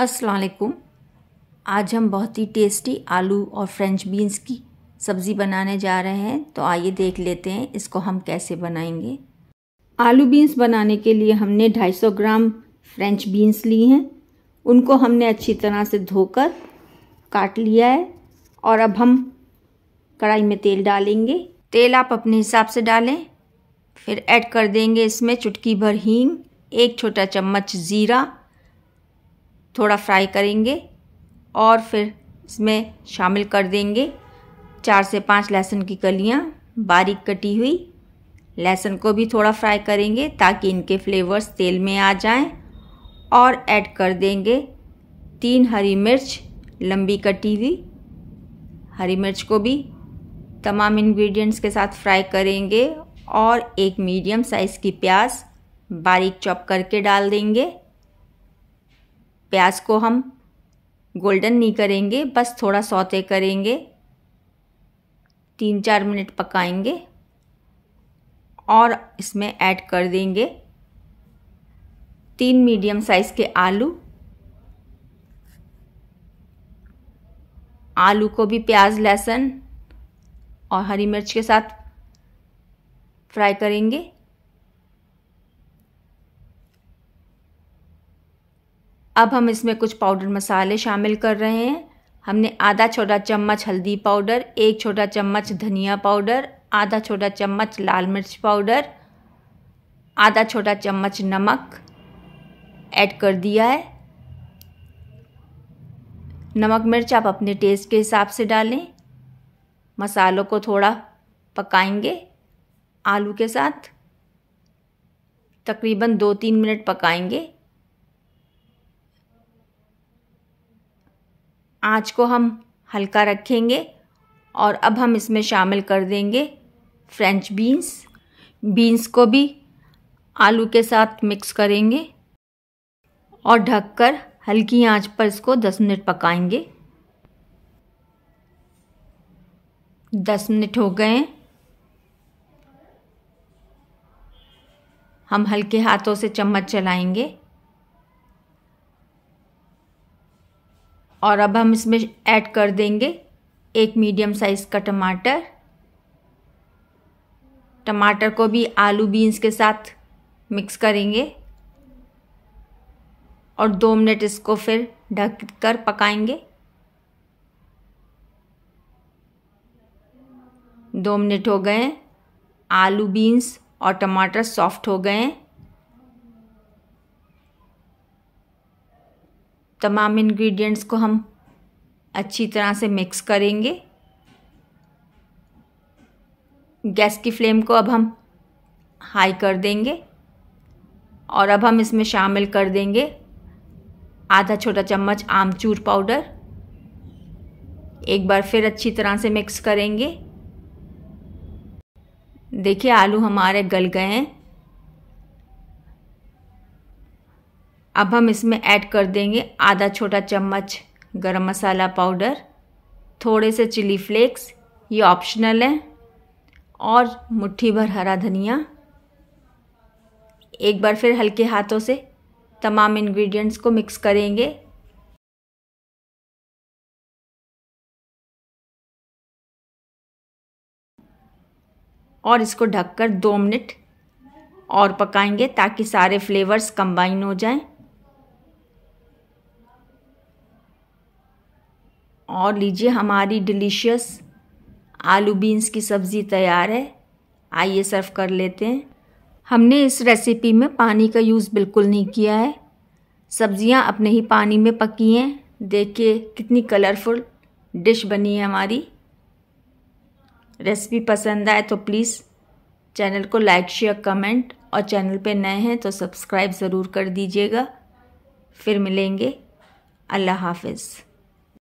असलकुम आज हम बहुत ही टेस्टी आलू और फ्रेंच बीन्स की सब्ज़ी बनाने जा रहे हैं तो आइए देख लेते हैं इसको हम कैसे बनाएंगे आलू बीन्स बनाने के लिए हमने 250 ग्राम फ्रेंच बीन्स ली हैं उनको हमने अच्छी तरह से धोकर काट लिया है और अब हम कढ़ाई में तेल डालेंगे तेल आप अपने हिसाब से डालें फिर ऐड कर देंगे इसमें चुटकी भर हींग एक छोटा चम्मच ज़ीरा थोड़ा फ्राई करेंगे और फिर इसमें शामिल कर देंगे चार से पांच लहसुन की कलियां बारीक कटी हुई लहसुन को भी थोड़ा फ्राई करेंगे ताकि इनके फ्लेवर्स तेल में आ जाएं और ऐड कर देंगे तीन हरी मिर्च लंबी कटी हुई हरी मिर्च को भी तमाम इंग्रेडिएंट्स के साथ फ्राई करेंगे और एक मीडियम साइज़ की प्याज बारीक चॉप करके डाल देंगे प्याज को हम गोल्डन नहीं करेंगे बस थोड़ा सौते करेंगे तीन चार मिनट पकाएंगे और इसमें ऐड कर देंगे तीन मीडियम साइज़ के आलू आलू को भी प्याज लहसुन और हरी मिर्च के साथ फ्राई करेंगे अब हम इसमें कुछ पाउडर मसाले शामिल कर रहे हैं हमने आधा छोटा चम्मच हल्दी पाउडर एक छोटा चम्मच धनिया पाउडर आधा छोटा चम्मच लाल मिर्च पाउडर आधा छोटा चम्मच नमक ऐड कर दिया है नमक मिर्च आप अपने टेस्ट के हिसाब से डालें मसालों को थोड़ा पकाएंगे आलू के साथ तकरीबन दो तीन मिनट पकाएंगे आँच को हम हल्का रखेंगे और अब हम इसमें शामिल कर देंगे फ्रेंच बीन्स बीन्स को भी आलू के साथ मिक्स करेंगे और ढककर हल्की आंच पर इसको 10 मिनट पकाएंगे 10 मिनट हो गए हैं हम हल्के हाथों से चम्मच चलाएंगे और अब हम इसमें ऐड कर देंगे एक मीडियम साइज़ का टमाटर टमाटर को भी आलू बीन्स के साथ मिक्स करेंगे और दो मिनट इसको फिर ढक कर पकाएंगे दो मिनट हो गए आलू बीन्स और टमाटर सॉफ्ट हो गए हैं तमाम इंग्रेडिएंट्स को हम अच्छी तरह से मिक्स करेंगे गैस की फ्लेम को अब हम हाई कर देंगे और अब हम इसमें शामिल कर देंगे आधा छोटा चम्मच आमचूर पाउडर एक बार फिर अच्छी तरह से मिक्स करेंगे देखिए आलू हमारे गल गए हैं अब हम इसमें ऐड कर देंगे आधा छोटा चम्मच गरम मसाला पाउडर थोड़े से चिली फ्लेक्स ये ऑप्शनल है और मुट्ठी भर हरा धनिया एक बार फिर हल्के हाथों से तमाम इंग्रेडिएंट्स को मिक्स करेंगे और इसको ढककर दो मिनट और पकाएंगे ताकि सारे फ्लेवर्स कंबाइन हो जाएं और लीजिए हमारी डिलीशियस आलू बीन्स की सब्ज़ी तैयार है आइए सर्व कर लेते हैं हमने इस रेसिपी में पानी का यूज़ बिल्कुल नहीं किया है सब्ज़ियाँ अपने ही पानी में पकी हैं देखिए कितनी कलरफुल डिश बनी है हमारी रेसिपी पसंद आए तो प्लीज़ चैनल को लाइक शेयर कमेंट और चैनल पे नए हैं तो सब्सक्राइब ज़रूर कर दीजिएगा फिर मिलेंगे अल्लाह हाफिज़